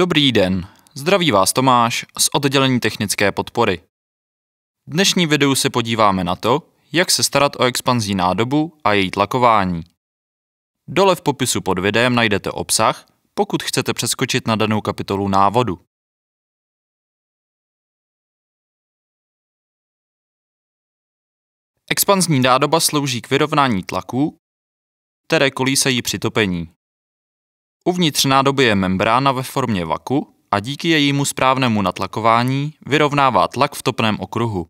Dobrý den, zdraví vás Tomáš z oddělení technické podpory. V dnešní videu se podíváme na to, jak se starat o expanzí nádobu a její tlakování. Dole v popisu pod videem najdete obsah, pokud chcete přeskočit na danou kapitolu návodu. Expanzní nádoba slouží k vyrovnání tlaků, které kolísají při topení. Uvnitř nádoby je membrána ve formě vaku a díky jejímu správnému natlakování vyrovnává tlak v topném okruhu.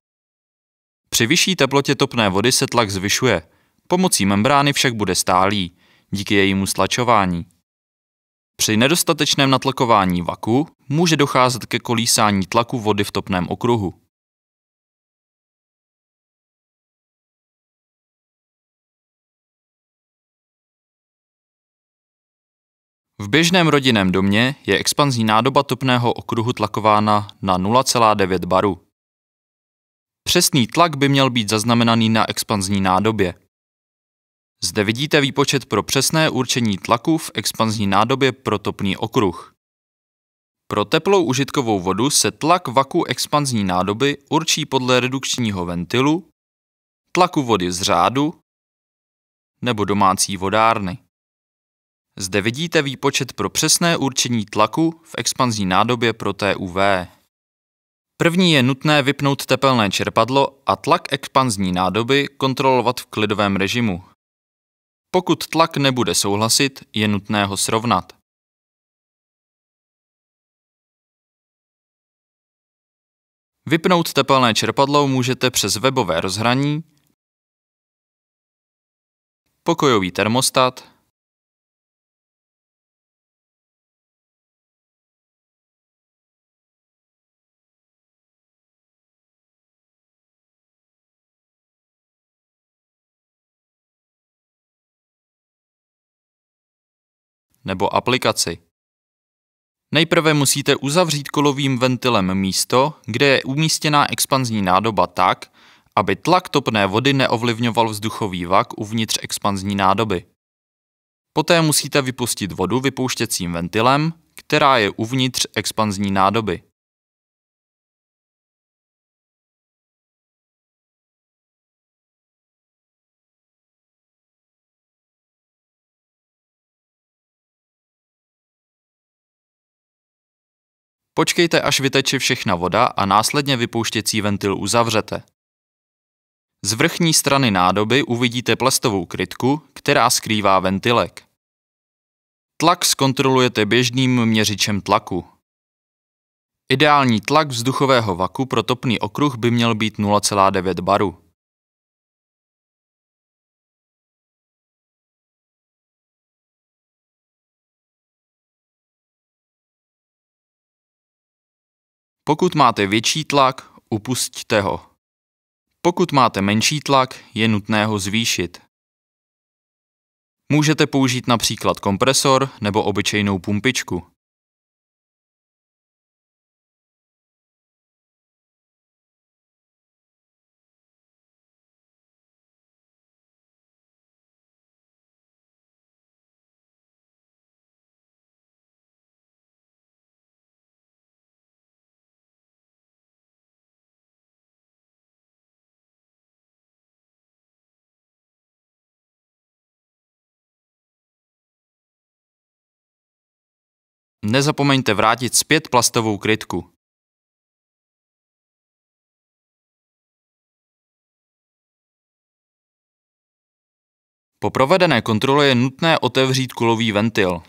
Při vyšší teplotě topné vody se tlak zvyšuje, pomocí membrány však bude stálý, díky jejímu stlačování. Při nedostatečném natlakování vaku může docházet ke kolísání tlaku vody v topném okruhu. V běžném rodinném domě je expanzní nádoba topného okruhu tlakována na 0,9 baru. Přesný tlak by měl být zaznamenaný na expanzní nádobě. Zde vidíte výpočet pro přesné určení tlaku v expanzní nádobě pro topný okruh. Pro teplou užitkovou vodu se tlak vaku expanzní nádoby určí podle redukčního ventilu, tlaku vody z řádu nebo domácí vodárny. Zde vidíte výpočet pro přesné určení tlaku v expanzní nádobě pro TUV. První je nutné vypnout tepelné čerpadlo a tlak expanzní nádoby kontrolovat v klidovém režimu. Pokud tlak nebude souhlasit, je nutné ho srovnat. Vypnout tepelné čerpadlo můžete přes webové rozhraní, pokojový termostat nebo aplikaci. Nejprve musíte uzavřít kolovým ventilem místo, kde je umístěná expanzní nádoba tak, aby tlak topné vody neovlivňoval vzduchový vak uvnitř expanzní nádoby. Poté musíte vypustit vodu vypouštěcím ventilem, která je uvnitř expanzní nádoby. Počkejte, až vyteče všechna voda a následně vypouštěcí ventil uzavřete. Z vrchní strany nádoby uvidíte plastovou krytku, která skrývá ventilek. Tlak zkontrolujete běžným měřičem tlaku. Ideální tlak vzduchového vaku pro topný okruh by měl být 0,9 baru. Pokud máte větší tlak, upustíte ho. Pokud máte menší tlak, je nutné ho zvýšit. Můžete použít například kompresor nebo obyčejnou pumpičku. Nezapomeňte vrátit zpět plastovou krytku. Po provedené kontrole je nutné otevřít kulový ventil.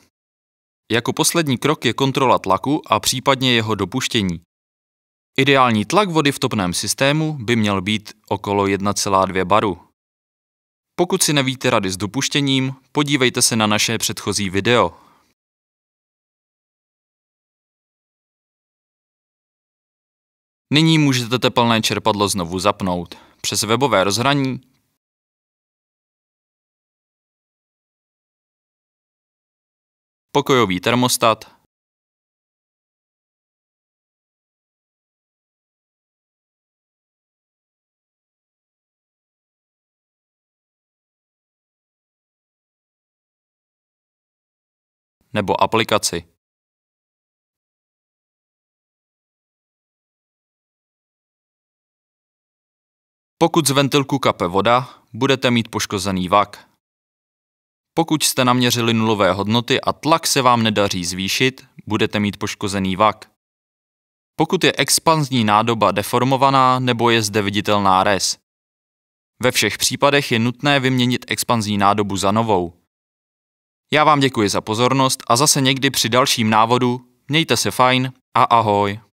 Jako poslední krok je kontrola tlaku a případně jeho dopuštění. Ideální tlak vody v topném systému by měl být okolo 1,2 baru. Pokud si nevíte rady s dopuštěním, podívejte se na naše předchozí video. Nyní můžete tepelné čerpadlo znovu zapnout přes webové rozhraní pokojový termostat, nebo aplikaci. Pokud z ventilku kape voda, budete mít poškozený vak. Pokud jste naměřili nulové hodnoty a tlak se vám nedaří zvýšit, budete mít poškozený vak. Pokud je expanzní nádoba deformovaná nebo je zde viditelná rez. Ve všech případech je nutné vyměnit expanzní nádobu za novou. Já vám děkuji za pozornost a zase někdy při dalším návodu mějte se fajn a ahoj.